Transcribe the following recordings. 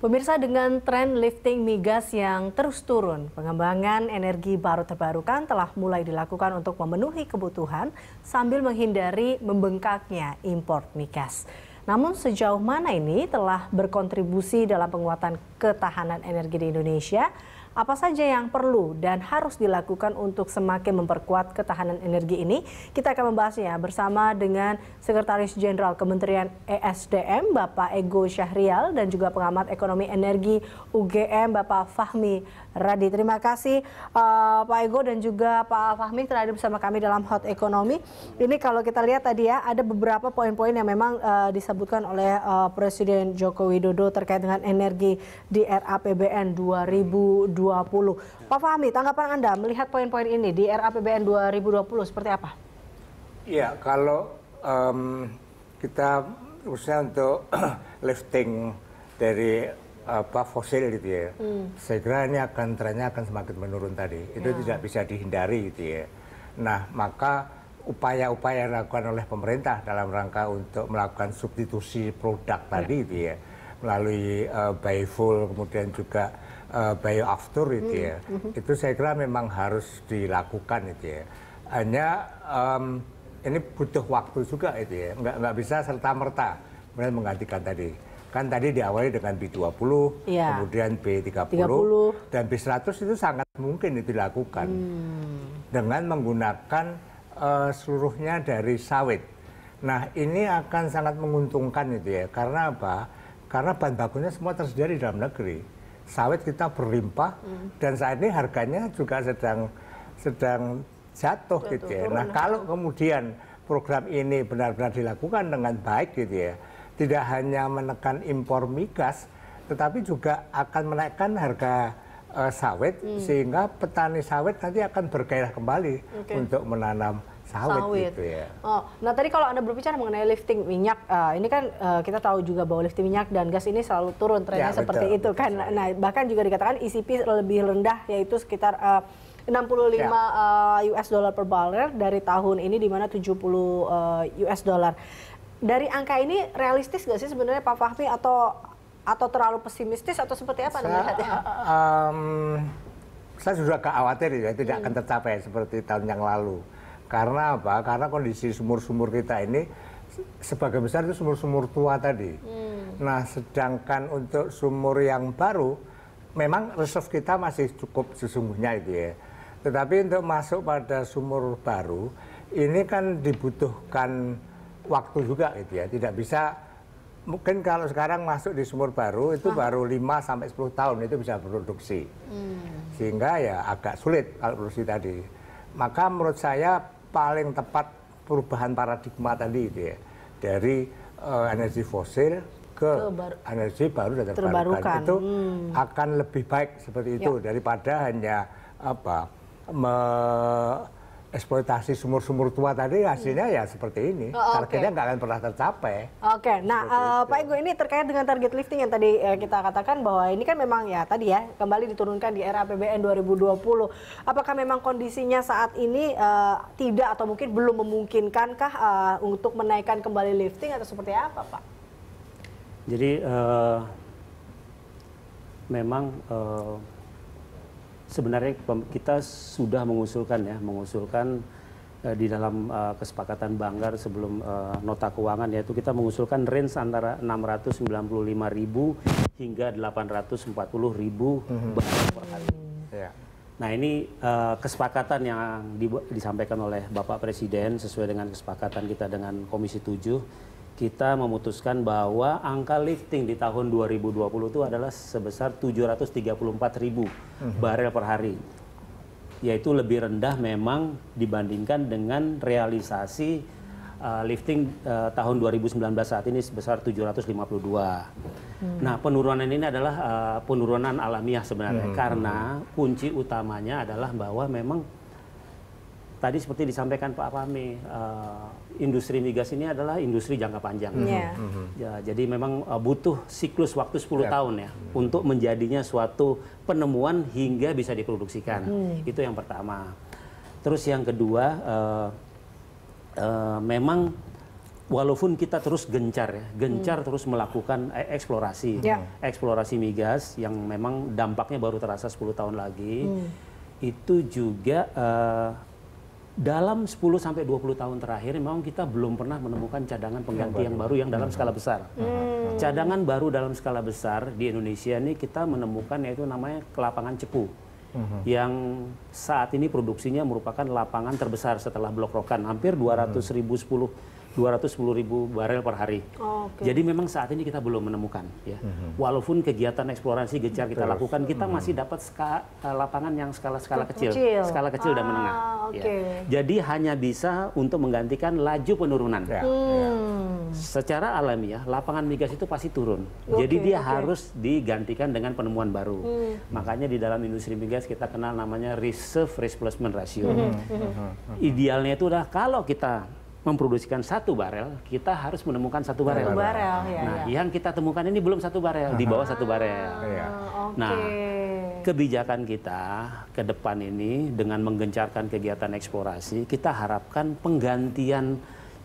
Pemirsa dengan tren lifting migas yang terus turun, pengembangan energi baru terbarukan telah mulai dilakukan untuk memenuhi kebutuhan sambil menghindari membengkaknya impor migas. Namun sejauh mana ini telah berkontribusi dalam penguatan ketahanan energi di Indonesia? Apa saja yang perlu dan harus dilakukan untuk semakin memperkuat ketahanan energi ini? Kita akan membahasnya bersama dengan Sekretaris Jenderal Kementerian ESDM Bapak Ego Syahrial dan juga pengamat ekonomi energi UGM Bapak Fahmi Radi. Terima kasih uh, Pak Ego dan juga Pak Fahmi telah hadir bersama kami dalam Hot Ekonomi. Ini kalau kita lihat tadi ya ada beberapa poin-poin yang memang uh, disebutkan oleh uh, Presiden Joko Widodo terkait dengan energi di RAPBN 2020 2020. Pak Fahmi, tanggapan Anda melihat poin-poin ini di RAPBN 2020 seperti apa? Ya, kalau um, kita usaha untuk lifting dari apa fosil gitu ya, hmm. saya ini akan trennya akan semakin menurun tadi. Itu ya. tidak bisa dihindari gitu ya. Nah, maka upaya-upaya yang dilakukan oleh pemerintah dalam rangka untuk melakukan substitusi produk tadi ya. itu ya melalui uh, eh, buy full kemudian juga uh, eh, bioaftur itu hmm. ya, mm-hmm. itu saya kira memang harus dilakukan itu ya. Hanya um, ini butuh waktu juga itu ya, nggak nggak bisa serta merta kemudian menggantikan tadi. Kan tadi diawali dengan B20, ya. kemudian B30, 30. dan B100 itu sangat mungkin itu dilakukan hmm. dengan menggunakan uh, seluruhnya dari sawit. Nah ini akan sangat menguntungkan itu ya, karena apa? Karena bahan bakunya semua tersedia di dalam negeri sawit kita berlimpah hmm. dan saat ini harganya juga sedang sedang jatuh, jatuh gitu ya. Nah, kalau kemudian program ini benar-benar dilakukan dengan baik gitu ya, tidak hanya menekan impor migas tetapi juga akan menaikkan harga uh, sawit hmm. sehingga petani sawit nanti akan bergairah kembali okay. untuk menanam sawit, sawit. gitu ya. Oh, nah tadi kalau Anda berbicara mengenai lifting minyak, uh, ini kan uh, kita tahu juga bahwa lifting minyak dan gas ini selalu turun trennya ya, seperti itu kan. Nah, bahkan juga dikatakan ICP e lebih rendah yaitu sekitar uh, 65 ya. uh, US dollar per barrel dari tahun ini di mana 70 uh, US dollar. Dari angka ini realistis nggak sih sebenarnya Pak Fahmi atau atau terlalu pesimistis atau seperti apa saya, melihatnya? Um, saya sudah khawatir ya tidak hmm. akan tercapai seperti tahun yang lalu. Karena apa? Karena kondisi sumur-sumur kita ini sebagian besar itu sumur-sumur tua tadi. Hmm. Nah, sedangkan untuk sumur yang baru memang reserve kita masih cukup sesungguhnya itu ya. Tetapi untuk masuk pada sumur baru ini kan dibutuhkan waktu juga gitu ya. Tidak bisa mungkin kalau sekarang masuk di sumur baru itu ah. baru 5 sampai 10 tahun itu bisa produksi. Hmm. Sehingga ya agak sulit kalau produksi tadi. Maka menurut saya paling tepat perubahan paradigma tadi itu ya. Dari uh, energi fosil ke, Terbar energi baru dan terbarukan, terbarukan. itu hmm. akan lebih baik seperti itu ya. daripada hanya apa me eksploitasi sumur-sumur tua tadi hasilnya ya seperti ini. Oh, okay. Targetnya nggak akan pernah tercapai. Oke, okay. nah uh, Pak Ego ini terkait dengan target lifting yang tadi eh, kita katakan bahwa ini kan memang ya tadi ya kembali diturunkan di era APBN 2020. Apakah memang kondisinya saat ini uh, tidak atau mungkin belum memungkinkankah uh, untuk menaikkan kembali lifting atau seperti apa Pak? Jadi uh, memang uh, sebenarnya kita sudah mengusulkan ya, mengusulkan eh, di dalam eh, kesepakatan Banggar sebelum eh, nota keuangan yaitu kita mengusulkan range antara ribu hingga 840.000 mm-hmm. per hari. Ya. Nah ini uh, kesepakatan yang disampaikan oleh Bapak Presiden sesuai dengan kesepakatan kita dengan Komisi 7 kita memutuskan bahwa angka lifting di tahun 2020 itu adalah sebesar 734 ribu mhm. barel per hari. Yaitu lebih rendah memang dibandingkan dengan realisasi uh, lifting uh, tahun 2019 saat ini sebesar 752. Hmm. Nah penurunan ini adalah uh, penurunan alamiah sebenarnya hmm. karena kunci utamanya adalah bahwa memang tadi seperti disampaikan Pak Pame. uh, industri migas ini adalah industri jangka panjang. Mm -hmm. mm -hmm. ya, jadi memang uh, butuh siklus waktu 10 yeah. tahun ya mm -hmm. untuk menjadinya suatu penemuan hingga bisa diproduksikan. Mm Itu yang pertama. Terus yang kedua, uh, uh, memang walaupun kita terus gencar ya, gencar mm. terus melakukan eh, eksplorasi, yeah. eksplorasi migas yang memang dampaknya baru terasa 10 tahun lagi, mm. itu juga uh, dalam 10 sampai 20 tahun terakhir memang kita belum pernah menemukan cadangan pengganti yang baru yang, baru yang dalam skala besar. Hmm. hmm. Cadangan baru dalam skala besar di Indonesia ini kita menemukan yaitu namanya kelapangan cepu. Uhum. yang saat ini produksinya merupakan lapangan terbesar setelah Blok Rokan, hampir 200 ribu 10 210 ribu barel per hari. Oh, okay. Jadi memang saat ini kita belum menemukan ya. Mm-hmm. Walaupun kegiatan eksplorasi gejar kita Terus. lakukan, kita mm-hmm. masih dapat skala eh, lapangan yang skala-skala kecil, kecil, skala kecil ah, dan menengah. Okay. Ah, ya. Jadi hanya bisa untuk menggantikan laju penurunan. Yeah. Ya. Hmm. Secara alami ya, lapangan migas itu pasti turun. Okay, Jadi dia okay. harus digantikan dengan penemuan baru. Hmm. Makanya di dalam industri migas kita kenal namanya reserve replacement ratio. Hmm. Hmm. hmm. hmm Idealnya itu adalah kalau kita memproduksikan satu barel, kita harus menemukan satu barel. Satu barel, ya. Nah, ya. yang kita temukan ini belum satu barel, -huh. di bawah satu ah, barel. Ya. Nah, kebijakan kita ke depan ini dengan menggencarkan kegiatan eksplorasi, kita harapkan penggantian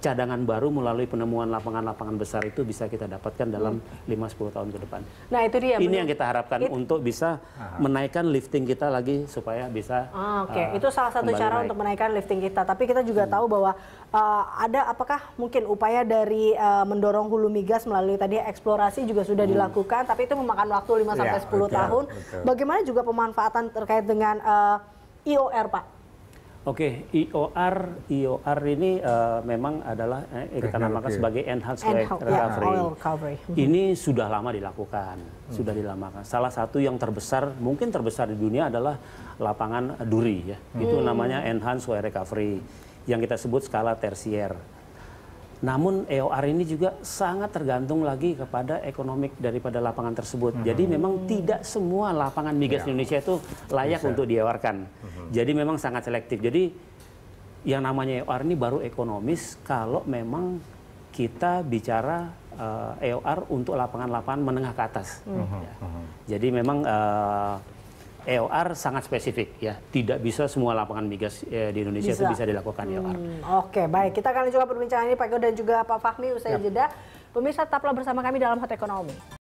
cadangan baru melalui penemuan lapangan-lapangan besar itu bisa kita dapatkan dalam hmm. lima 5 tahun ke depan. Nah itu dia. Ini yang kita harapkan It, untuk bisa ah. menaikkan lifting kita lagi supaya bisa. Ah, Oke, okay. uh, itu salah satu cara naik. untuk menaikkan lifting kita. Tapi kita juga hmm. tahu bahwa uh, ada apakah mungkin upaya dari uh, mendorong hulu migas melalui tadi eksplorasi juga sudah hmm. dilakukan, tapi itu memakan waktu 5 sampai iya, sepuluh tahun. Betul. Bagaimana juga pemanfaatan terkait dengan uh, IOR, Pak? Oke, okay, IOR IOR ini uh, memang adalah eh, kita namakan sebagai enhanced ya, oil recovery. Yeah, oil recovery. Ini sudah lama dilakukan, hmm. sudah dilamakan. Salah satu yang terbesar, mungkin terbesar di dunia adalah lapangan Duri ya. Hmm. Itu namanya enhanced oil recovery yang kita sebut skala tersier. Namun EOR ini juga sangat tergantung lagi kepada ekonomi daripada lapangan tersebut. Mm -hmm. Jadi memang tidak semua lapangan migas yeah. Indonesia itu layak Bisa. untuk diawarkan. Mm -hmm. Jadi memang sangat selektif. Jadi yang namanya EOR ini baru ekonomis kalau memang kita bicara uh, eh, EOR untuk lapangan-lapangan menengah ke atas. Mm -hmm. ya. Mhm. Jadi memang uh, EOR sangat spesifik ya, tidak bisa semua lapangan migas ya, di Indonesia bisa. itu bisa dilakukan e hmm, EOR. Oke, baik. Kita akan lanjutkan perbincangan ini Pak Gio dan juga Pak Fahmi usai yep. Ya. jeda. Pemirsa tetaplah bersama kami dalam Hot Ekonomi.